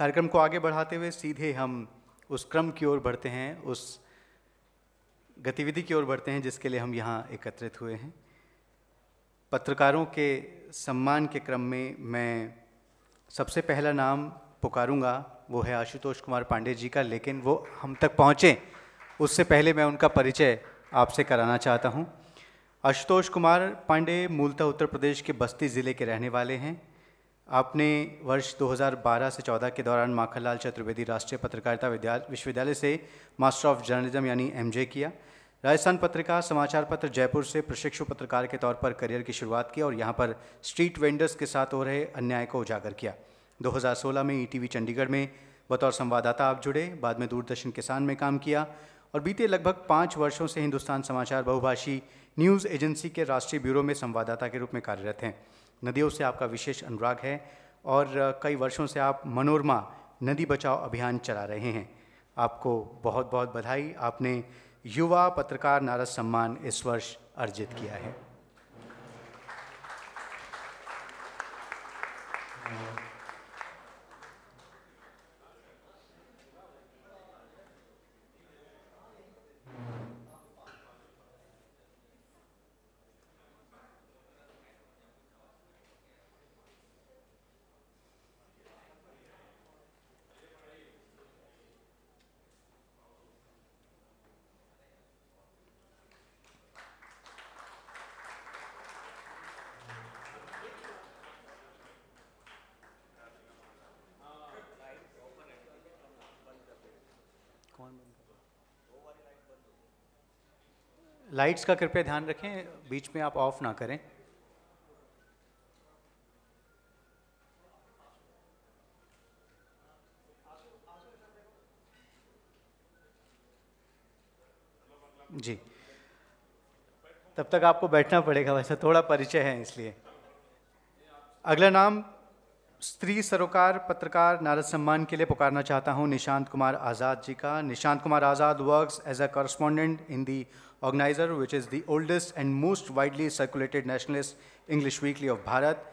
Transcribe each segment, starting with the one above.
कार्यक्रम को आगे बढ़ाते हुए सीधे हम उस क्रम की ओर बढ़ते हैं उस गतिविधि की ओर बढ़ते हैं जिसके लिए हम यहाँ एकत्रित हुए हैं पत्रकारों के सम्मान के क्रम में मैं सबसे पहला नाम पुकारूंगा वो है आशुतोष कुमार पांडे जी का लेकिन वो हम तक पहुँचें उससे पहले मैं उनका परिचय आपसे कराना चाहता हूँ आशुतोष कुमार पांडे मूलतः उत्तर प्रदेश के बस्ती ज़िले के रहने वाले हैं आपने वर्ष 2012 से 14 के दौरान माखनलाल चतुर्वेदी राष्ट्रीय पत्रकारिता विश्वविद्यालय से मास्टर ऑफ जर्नलिज्म यानी एम किया राजस्थान पत्रिका समाचार पत्र जयपुर से प्रशिक्षु पत्रकार के तौर पर करियर की शुरुआत की और यहाँ पर स्ट्रीट वेंडर्स के साथ हो रहे अन्याय को उजागर किया 2016 में ईटीवी e चंडीगढ़ में बतौर संवाददाता आप जुड़े बाद में दूरदर्शन किसान में काम किया और बीते लगभग पाँच वर्षों से हिंदुस्तान समाचार बहुभाषी न्यूज़ एजेंसी के राष्ट्रीय ब्यूरो में संवाददाता के रूप में कार्यरत हैं नदियों से आपका विशेष अनुराग है और कई वर्षों से आप मनोरमा नदी बचाओ अभियान चला रहे हैं आपको बहुत बहुत बधाई आपने युवा पत्रकार नारद सम्मान इस वर्ष अर्जित किया है ऑन बंद कर लाइट्स का कृपया ध्यान रखें बीच में आप ऑफ ना करें जी तब तक आपको बैठना पड़ेगा वैसे थोड़ा परिचय है इसलिए अगला नाम स्त्री सरोकार पत्रकार नारद सम्मान के लिए पुकारना चाहता हूं निशांत कुमार आज़ाद जी का Nishant Kumar Azad works as a correspondent in the organiser which is the oldest and most widely circulated nationalist English weekly of Bharat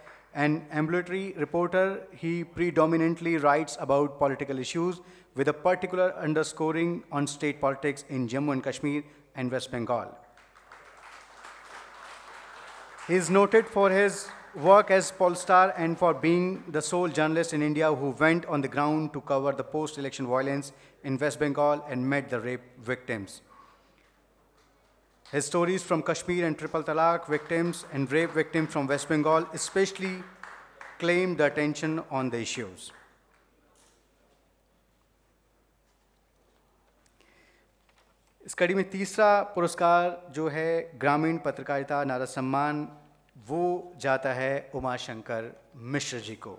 An ambulatory reporter, he predominantly writes about political issues with a particular underscoring on state politics in Jammu and Kashmir and West Bengal. he is noted for his work as Polestar and for being the sole journalist in India who went on the ground to cover the post-election violence in West Bengal and met the rape victims. His stories from Kashmir and Triple Talaq victims and rape victims from West Bengal especially claimed the attention on the issues. इस कड़ी में तीसरा पुरस्कार जो है ग्रामीण पत्रकारिता नारा सम्मान वो जाता है उमाशंकर मिश्र जी को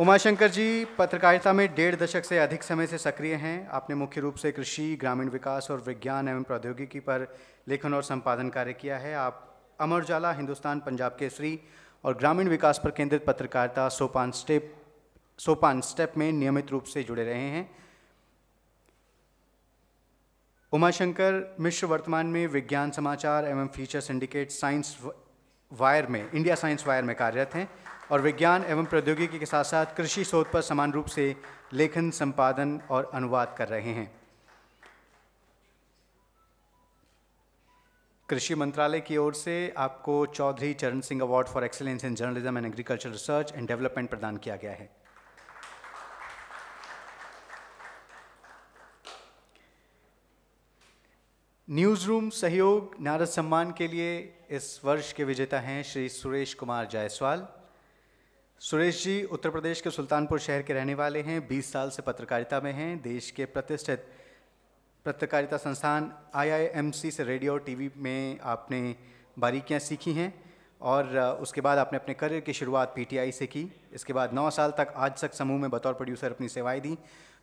उमाशंकर जी पत्रकारिता में डेढ़ दशक से अधिक समय से सक्रिय हैं आपने मुख्य रूप से कृषि ग्रामीण विकास और विज्ञान एवं प्रौद्योगिकी पर लेखन और संपादन कार्य किया है आप अमर उजाला हिंदुस्तान पंजाब केसरी और ग्रामीण विकास पर केंद्रित पत्रकारिता सोपान स्टेप सोपान स्टेप में नियमित रूप से जुड़े रहे हैं उमाशंकर मिश्र वर्तमान में विज्ञान समाचार एवं फीचर सिंडिकेट साइंस वायर में इंडिया साइंस वायर में कार्यरत हैं और विज्ञान एवं प्रौद्योगिकी के साथ साथ कृषि शोध पर समान रूप से लेखन संपादन और अनुवाद कर रहे हैं कृषि मंत्रालय की ओर से आपको Chaudhary Charan Singh award for excellence in journalism and agriculture research and development प्रदान किया गया है न्यूज रूम सहयोग नारद सम्मान के लिए इस वर्ष के विजेता हैं श्री सुरेश कुमार जायसवाल सुरेश जी उत्तर प्रदेश के सुल्तानपुर शहर के रहने वाले हैं 20 साल से पत्रकारिता में हैं देश के प्रतिष्ठित पत्रकारिता संस्थान आईआईएमसी से रेडियो और टीवी में आपने बारीकियां सीखी हैं और उसके बाद आपने अपने करियर की शुरुआत पीटीआई से की इसके बाद 9 साल तक आज तक समूह में बतौर प्रोड्यूसर अपनी सेवाएं दी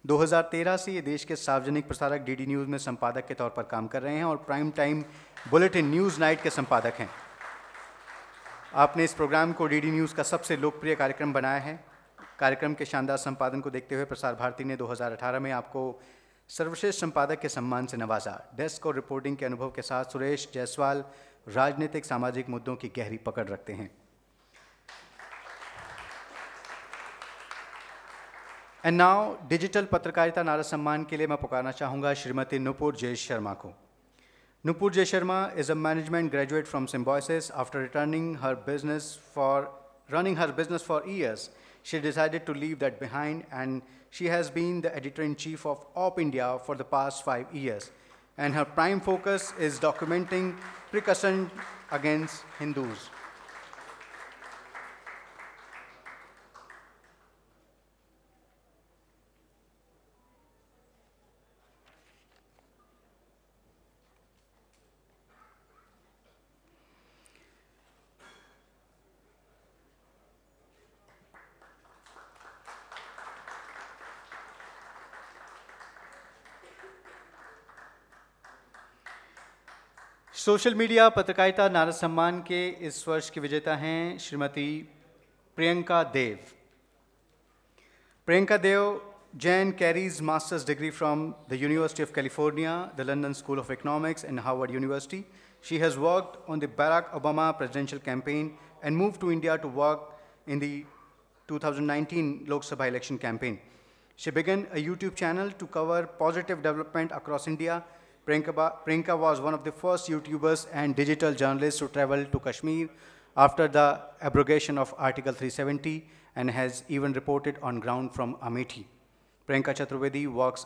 2013 से ये देश के सार्वजनिक प्रसारक डीडी न्यूज़ में संपादक के तौर पर काम कर रहे हैं और prime time bulletin news night के संपादक हैं आपने इस प्रोग्राम को डीडी न्यूज़ का सबसे लोकप्रिय कार्यक्रम बनाया है कार्यक्रम के शानदार संपादन को देखते हुए प्रसार भारती ने 2018 में आपको सर्वश्रेष्ठ संपादक के सम्मान से नवाजा डेस्क और रिपोर्टिंग के अनुभव के साथ सुरेश जायसवाल राजनीतिक सामाजिक मुद्दों की गहरी पकड़ रखते हैं एंड नाउ डिजिटल पत्रकारिता नारा सम्मान के लिए मैं पुकारना चाहूंगा श्रीमती नुपुर जय शर्मा को Nupur J Sharma is a management graduate from Symbiosis after returning her business for running her business for years she decided to leave that behind and she has been the editor in chief of OpIndia for the past five years and her prime focus is documenting precaution against Hindus. Social media पत्रकारिता नारा सम्मान के इस वर्ष की विजेता हैं Shrimati Priyanka Dev Priyanka Dev Jain carries masters degree from the university of California the London school of economics and Harvard university she has work on the Barack Obama presidential campaign and move to India to work in the 2019 Lok Sabha election campaign she began a YouTube channel to cover positive development across India Priyanka, was one of the first YouTubers and digital journalists to travel to Kashmir after the abrogation of Article 370 and has even reported on ground from Amethi. Priyanka Chaturvedi works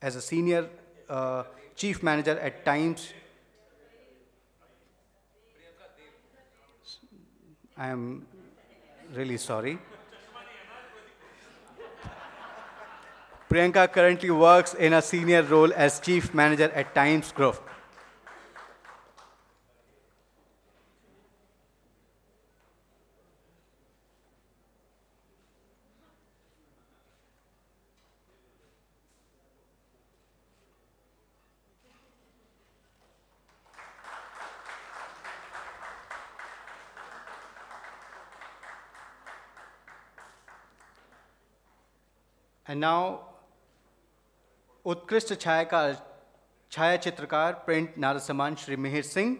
as a senior uh, chief manager at Times. I am really sorry. Priyanka currently works in a senior role as chief manager at Times Group. And now उत्कृष्ट छायाकार छाया चित्रकार print नारसमान श्री मिहिर सिंह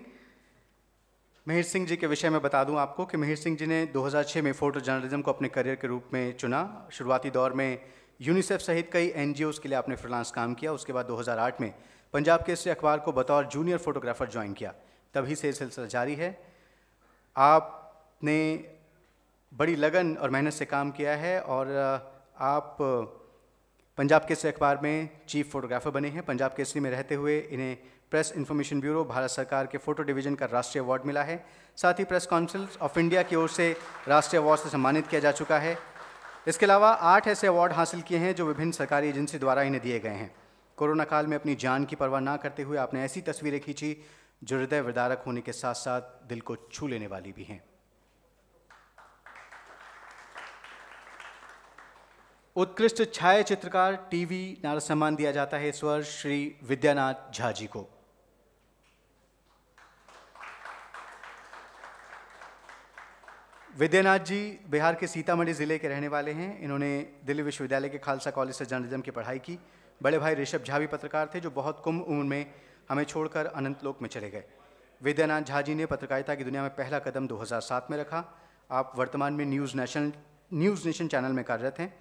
मिहिर सिंह जी के विषय में बता दूं आपको कि मिहिर सिंह जी ने 2006 में फ़ोटो जर्नलिज्म को अपने करियर के रूप में चुना शुरुआती दौर में यूनिसेफ सहित कई एन के लिए आपने फ्रीलांस काम किया उसके बाद 2008 में पंजाब केसरी अखबार को बतौर जूनियर फोटोग्राफर ज्वाइन किया तभी से सिलसिला जारी है आपने बड़ी लगन और मेहनत से काम किया है और आप पंजाब केसरी अखबार में चीफ फोटोग्राफर बने हैं पंजाब केसरी में रहते हुए इन्हें प्रेस इन्फॉर्मेशन ब्यूरो भारत सरकार के फोटो डिवीजन का राष्ट्रीय अवार्ड मिला है साथ ही प्रेस काउंसिल ऑफ इंडिया की ओर से राष्ट्रीय अवार्ड से सम्मानित किया जा चुका है इसके अलावा आठ ऐसे अवार्ड हासिल किए हैं जो विभिन्न सरकारी एजेंसी द्वारा इन्हें दिए गए हैं कोरोना काल में अपनी जान की परवाह ना करते हुए आपने ऐसी तस्वीरें खींची जो हृदय विदारक होने के साथ साथ दिल को छू लेने वाली भी हैं उत्कृष्ट छाया चित्रकार टीवी नारा सम्मान दिया जाता है इस वर्ष श्री विद्यानाथ झा जी को विद्यानाथ जी बिहार के सीतामढ़ी ज़िले के रहने वाले हैं इन्होंने दिल्ली विश्वविद्यालय के खालसा कॉलेज से जर्नलिज्म की पढ़ाई की बड़े भाई ऋषभ झा भी पत्रकार थे जो बहुत कम उम्र में हमें छोड़कर अनंत लोक में चले गए विद्यानाथ झा जी ने पत्रकारिता की दुनिया में पहला कदम 2007 में रखा आप वर्तमान में news nation news nation channel में कार्यरत हैं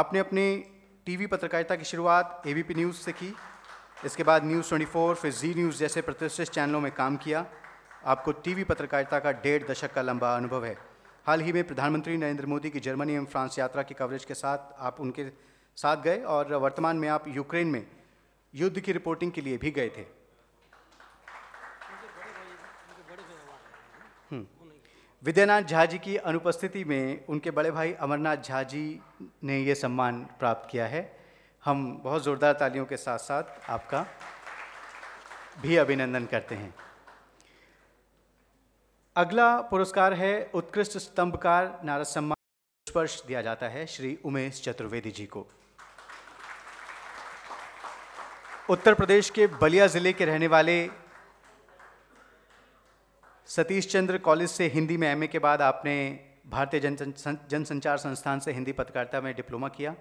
आपने अपनी टीवी पत्रकारिता की शुरुआत एबीपी न्यूज़ से की इसके बाद न्यूज़ 24 फिर जी न्यूज़ जैसे प्रतिष्ठित चैनलों में काम किया आपको टीवी पत्रकारिता का डेढ़ दशक का लंबा अनुभव है हाल ही में प्रधानमंत्री नरेंद्र मोदी की जर्मनी एवं फ्रांस यात्रा की कवरेज के साथ आप उनके साथ गए और वर्तमान में आप यूक्रेन में युद्ध की रिपोर्टिंग के लिए भी गए थे विद्यानाथ झा जी की अनुपस्थिति में उनके बड़े भाई अमरनाथ झा जी ने ये सम्मान प्राप्त किया है हम बहुत ज़ोरदार तालियों के साथ साथ आपका भी अभिनंदन करते हैं अगला पुरस्कार है उत्कृष्ट स्तंभकार नारद सम्मान स्पर्श दिया जाता है श्री उमेश चतुर्वेदी जी को उत्तर प्रदेश के बलिया ज़िले के रहने वाले सतीश चंद्र कॉलेज से हिंदी में एमए के बाद आपने भारतीय जन जनसंचार संस्थान से हिंदी पत्रकारिता में डिप्लोमा किया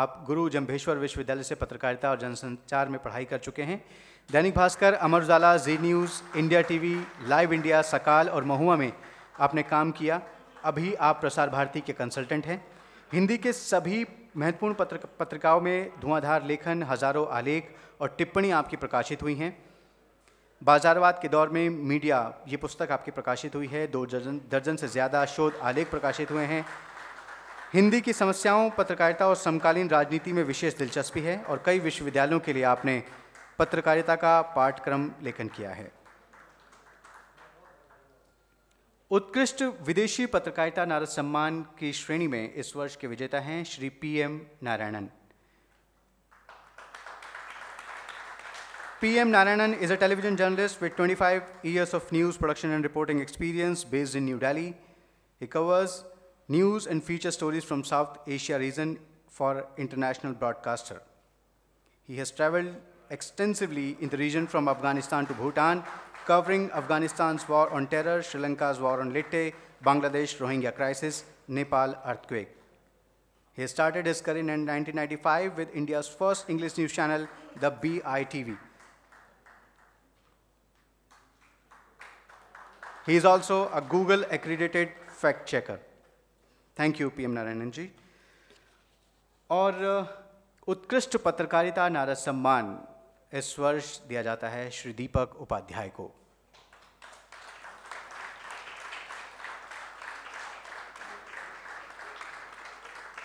आप गुरु जम्भेश्वर विश्वविद्यालय से पत्रकारिता और जनसंचार में पढ़ाई कर चुके हैं Dainik Bhaskar Amar Ujala Zee news India TV live India Sakal और महुआ में आपने काम किया अभी आप प्रसार भारती के कंसल्टेंट हैं हिंदी के सभी महत्वपूर्ण पत्र पत्रिकाओं में धुआंधार लेखन हज़ारों आलेख और टिप्पणी आपकी प्रकाशित हुई हैं बाजारवाद के दौर में मीडिया ये पुस्तक आपकी प्रकाशित हुई है दो दर्जन दर्जन से ज़्यादा शोध आलेख प्रकाशित हुए हैं हिंदी की समस्याओं पत्रकारिता और समकालीन राजनीति में विशेष दिलचस्पी है और कई विश्वविद्यालयों के लिए आपने पत्रकारिता का पाठ्यक्रम लेखन किया है उत्कृष्ट विदेशी पत्रकारिता नारद सम्मान की श्रेणी में इस वर्ष के विजेता हैं Shri P M Narayanan PM Narayanan is a television journalist with 25 years of news production and reporting experience based in New Delhi. He covers news and feature stories from South Asia region for international broadcaster. He has traveled extensively in the region from Afghanistan to Bhutan, covering Afghanistan's war on terror, Sri Lanka's war on LTTE, Bangladesh Rohingya crisis, Nepal earthquake. He started his career in 1995 with India's first English news channel, the BITV. He is also a Google accredited fact checker. Thank you PM Narayanan ji और uh, उत्कृष्ट पत्रकारिता नारद सम्मान इस वर्ष दिया जाता है श्री दीपक उपाध्याय को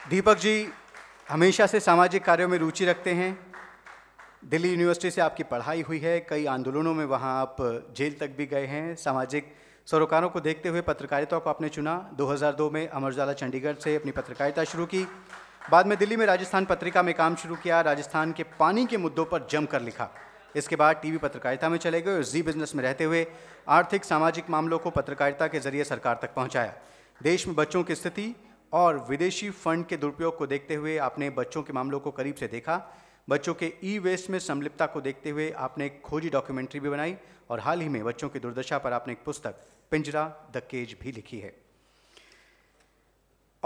दीपक जी हमेशा से सामाजिक कार्यों में रुचि रखते हैं दिल्ली यूनिवर्सिटी से आपकी पढ़ाई हुई है कई आंदोलनों में वहां आप जेल तक भी गए हैं सामाजिक सरोकारों को देखते हुए पत्रकारिता को आपने चुना 2002 में अमर उजाला चंडीगढ़ से अपनी पत्रकारिता शुरू की बाद में दिल्ली में राजस्थान पत्रिका में काम शुरू किया राजस्थान के पानी के मुद्दों पर जमकर लिखा इसके बाद टीवी पत्रकारिता में चले गए और जी बिजनेस में रहते हुए आर्थिक सामाजिक मामलों को पत्रकारिता के जरिए सरकार तक पहुँचाया देश में बच्चों की स्थिति और विदेशी फंड के दुरुपयोग को देखते हुए आपने बच्चों के मामलों को करीब से देखा बच्चों के ई वेस्ट में संलिप्तता को देखते हुए आपने एक खोजी डॉक्यूमेंट्री भी बनाई और हाल ही में बच्चों की दुर्दशा पर आपने एक पुस्तक पिंजरा द केज भी लिखी है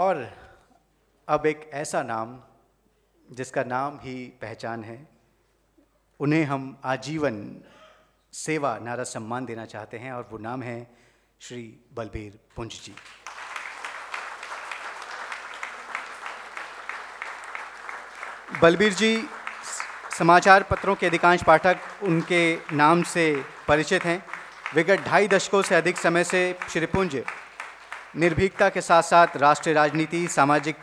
और अब एक ऐसा नाम जिसका नाम ही पहचान है उन्हें हम आजीवन सेवा नारा सम्मान देना चाहते हैं और वो नाम है श्री बलबीर पुंज जी बलबीर जी समाचार पत्रों के अधिकांश पाठक उनके नाम से परिचित हैं विगत ढाई दशकों से अधिक समय से श्रीपुंज निर्भीकता के साथ साथ राष्ट्रीय राजनीति सामाजिक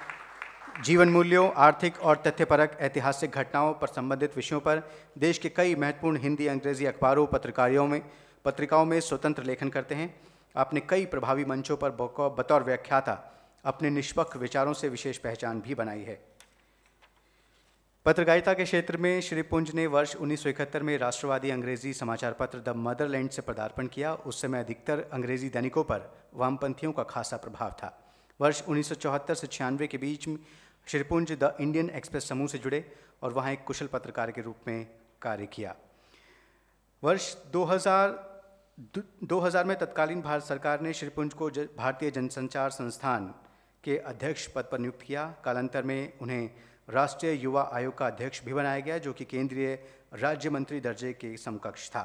जीवन मूल्यों आर्थिक और तथ्यपरक ऐतिहासिक घटनाओं पर संबंधित विषयों पर देश के कई महत्वपूर्ण हिंदी अंग्रेजी अखबारों पत्रकारियों में पत्रिकाओं में स्वतंत्र लेखन करते हैं आपने कई प्रभावी मंचों पर बतौर व्याख्याता अपने निष्पक्ष विचारों से विशेष पहचान भी बनाई है पत्रकारिता के क्षेत्र में श्री पुंज ने वर्ष उन्नीस में राष्ट्रवादी अंग्रेजी समाचार पत्र द मदरलैंड से पदार्पण किया उस समय अधिकतर अंग्रेजी दैनिकों पर वामपंथियों का खासा प्रभाव था वर्ष 1974 से छियानवे के बीच श्रीपुंज द इंडियन एक्सप्रेस समूह से जुड़े और वहाँ एक कुशल पत्रकार के रूप में कार्य किया वर्ष 2000 2000 में तत्कालीन भारत सरकार ने श्रीपुंज को भारतीय जनसंचार संस्थान के अध्यक्ष पद पर नियुक्त किया कालांतर में उन्हें राष्ट्रीय युवा आयोग का अध्यक्ष भी बनाया गया जो कि केंद्रीय राज्य मंत्री दर्जे के समकक्ष था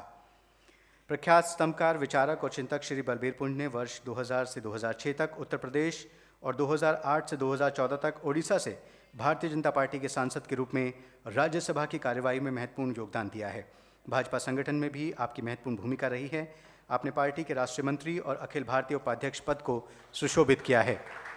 प्रख्यात स्तंभकार विचारक और चिंतक श्री बलबीर पुंड ने वर्ष 2000 से 2006 तक उत्तर प्रदेश और 2008 से 2014 तक ओडिशा से भारतीय जनता पार्टी के सांसद के रूप में राज्यसभा की कार्यवाही में महत्वपूर्ण योगदान दिया है भाजपा संगठन में भी आपकी महत्वपूर्ण भूमिका रही है आपने पार्टी के राष्ट्रीय मंत्री और अखिल भारतीय उपाध्यक्ष पद को सुशोभित किया है